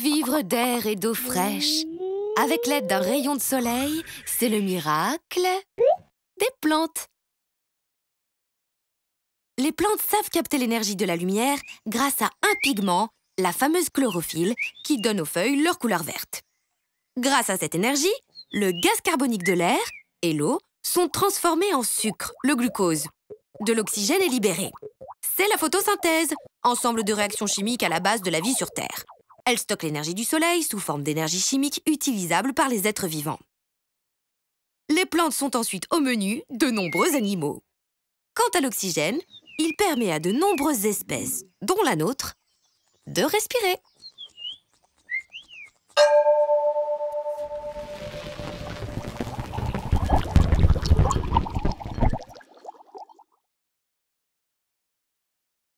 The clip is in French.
Vivre d'air et d'eau fraîche avec l'aide d'un rayon de soleil, c'est le miracle des plantes. Les plantes savent capter l'énergie de la lumière grâce à un pigment, la fameuse chlorophylle, qui donne aux feuilles leur couleur verte. Grâce à cette énergie, le gaz carbonique de l'air et l'eau sont transformés en sucre, le glucose. De l'oxygène est libéré. C'est la photosynthèse, ensemble de réactions chimiques à la base de la vie sur Terre. Elle stocke l'énergie du soleil sous forme d'énergie chimique utilisable par les êtres vivants. Les plantes sont ensuite au menu de nombreux animaux. Quant à l'oxygène, il permet à de nombreuses espèces, dont la nôtre, de respirer.